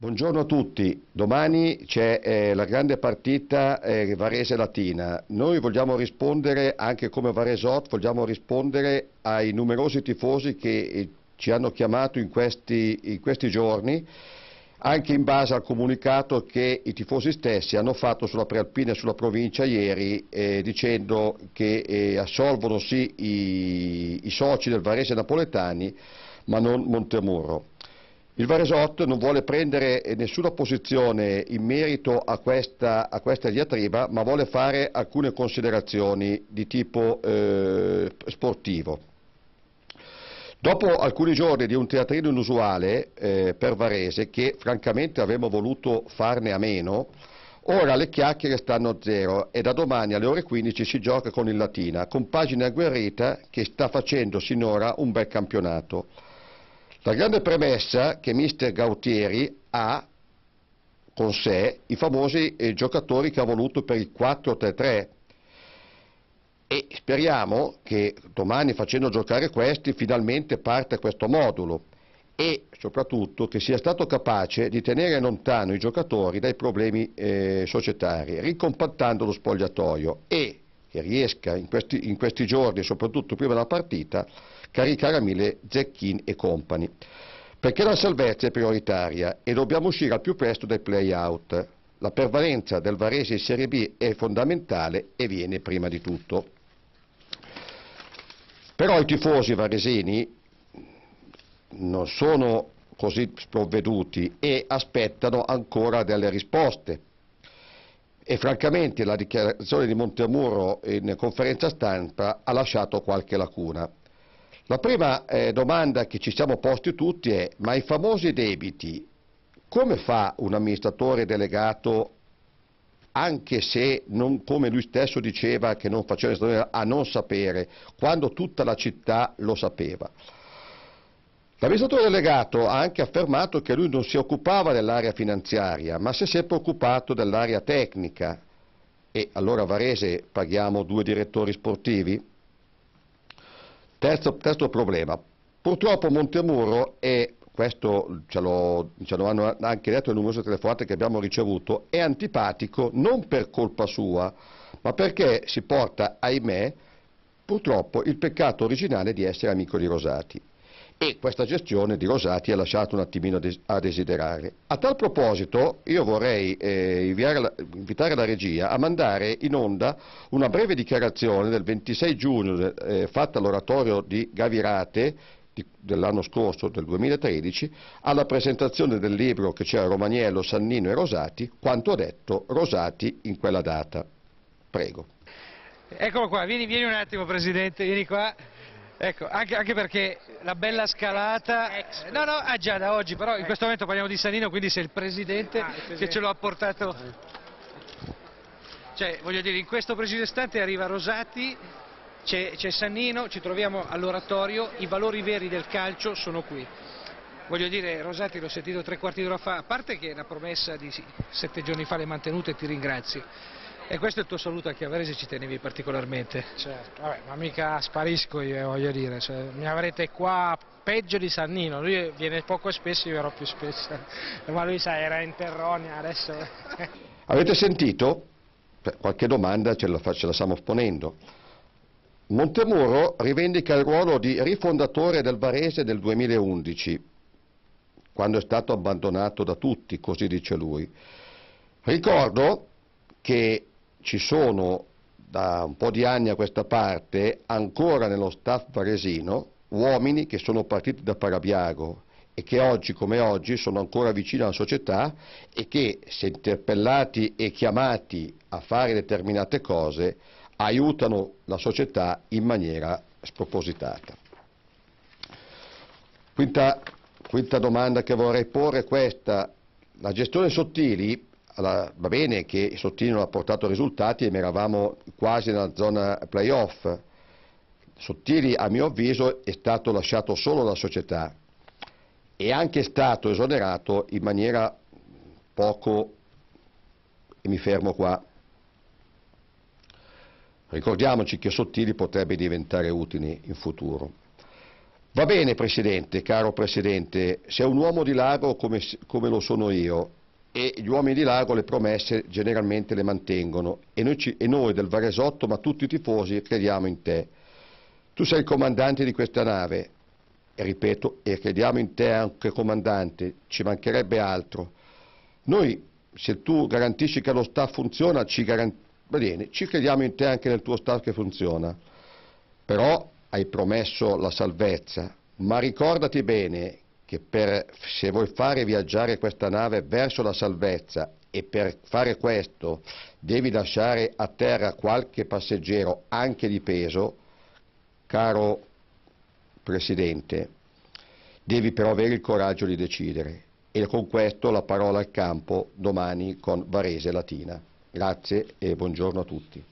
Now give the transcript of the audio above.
Buongiorno a tutti, domani c'è eh, la grande partita eh, Varese Latina, noi vogliamo rispondere anche come Varesot, vogliamo rispondere ai numerosi tifosi che eh, ci hanno chiamato in questi, in questi giorni anche in base al comunicato che i tifosi stessi hanno fatto sulla Prealpina e sulla provincia ieri eh, dicendo che eh, assolvono sì i, i, soci del Varese napoletani ma non Montemurro. Il Varesotto non vuole prendere nessuna posizione in merito a questa, a questa diatriba, ma vuole fare alcune considerazioni di tipo eh, sportivo. Dopo alcuni giorni di un teatrino inusuale eh, per Varese, che francamente avremmo voluto farne a meno, ora le chiacchiere stanno a zero e da domani alle ore 15 si gioca con il Latina, compagine agguerrita che sta facendo sinora un bel campionato. La grande premessa che mister Gautieri ha con sé i famosi eh, giocatori che ha voluto per il 4-3-3 e speriamo che domani facendo giocare questi finalmente parte questo modulo e soprattutto che sia stato capace di tenere lontano i giocatori dai problemi eh, societari, ricompattando lo spogliatoio e che riesca in questi, in questi giorni, soprattutto prima della partita, cari Caramile, Zecchin e compagni. Perché la salvezza è prioritaria e dobbiamo uscire al più presto dai play-out. La pervalenza del Varese in Serie B è fondamentale e viene prima di tutto. Però i tifosi varesini non sono così sprovveduti e aspettano ancora delle risposte. E francamente la dichiarazione di Montemuro in conferenza stampa ha lasciato qualche lacuna. La prima eh, domanda che ci siamo posti tutti è ma i famosi debiti, come fa un amministratore delegato, anche se non, come lui stesso diceva che non faceva a non sapere, quando tutta la città lo sapeva? L'amministratore delegato ha anche affermato che lui non si occupava dell'area finanziaria, ma si è sempre occupato dell'area tecnica. E allora a Varese paghiamo due direttori sportivi? Terzo, terzo problema, purtroppo Montemurro è questo ce lo, ce lo, hanno anche detto le numerose telefonate che abbiamo ricevuto, è antipatico non per colpa sua, ma perché si porta, ahimè, purtroppo il peccato originale di essere amico di Rosati e questa gestione di Rosati ha lasciato un attimino a desiderare. A tal proposito io vorrei eh, la, invitare la regia a mandare in onda una breve dichiarazione del 26 giugno eh, fatta all'oratorio di Gavirate di, dell'anno scorso, del 2013, alla presentazione del libro che c'era Romagnello, Sannino e Rosati, quanto ha detto Rosati in quella data. Prego. Eccolo qua, vieni, vieni un attimo Presidente, vieni qua. Ecco, anche, anche, perché la bella scalata... no, no, ah, già da oggi, però in questo momento parliamo di Sanino, quindi sei il presidente ah, il che ce l'ha portato... Cioè, voglio dire, in questo preciso istante arriva Rosati, c'è Sannino, ci troviamo all'oratorio, i valori veri del calcio sono qui. Voglio dire, Rosati l'ho sentito tre quarti d'ora fa, a parte che la promessa di sette giorni fa l'hai mantenuta e ti ringrazio. E questo è il tuo saluto a Chiavarese, ci tenevi particolarmente? Certo, vabbè, ma mica sparisco io, voglio dire, cioè, mi avrete qua peggio di Sannino, lui viene poco spesso, io ero più spesso, ma lui sa, era in Terronia, adesso... Avete sentito? Qualche domanda ce la, ce la stiamo ponendo. Montemuro rivendica il ruolo di rifondatore del Varese del 2011, quando è stato abbandonato da tutti, così dice lui. Ricordo che ci sono da un po' di anni a questa parte ancora nello staff varesino uomini che sono partiti da Parabiago e che oggi come oggi sono ancora vicini alla società e che se interpellati e chiamati a fare determinate cose aiutano la società in maniera spropositata. Quinta, quinta domanda che vorrei porre è questa, la gestione sottili alla, va bene che Sottino ha portato risultati e eravamo quasi nella zona playoff, Sottili a mio avviso è stato lasciato solo alla società e anche stato esonerato in maniera poco, e mi fermo qua, ricordiamoci che Sottili potrebbe diventare utile in futuro. Va bene Presidente, caro Presidente, se un uomo di lago come, come lo sono io, e gli uomini di Lago le promesse generalmente le mantengono e noi, ci, e noi del Varesotto, ma tutti i tifosi, crediamo in te. Tu sei il comandante di questa nave e ripeto, e crediamo in te anche comandante, ci mancherebbe altro. Noi, se tu garantisci che lo staff funziona, ci, garant... Bene, ci crediamo in te anche nel tuo staff che funziona. Però hai promesso la salvezza, ma ricordati bene che per, se vuoi fare viaggiare questa nave verso la salvezza e per fare questo devi lasciare a terra qualche passeggero anche di peso, caro Presidente, devi però avere il coraggio di decidere. E con questo la parola al campo domani con Varese Latina. Grazie e buongiorno a tutti.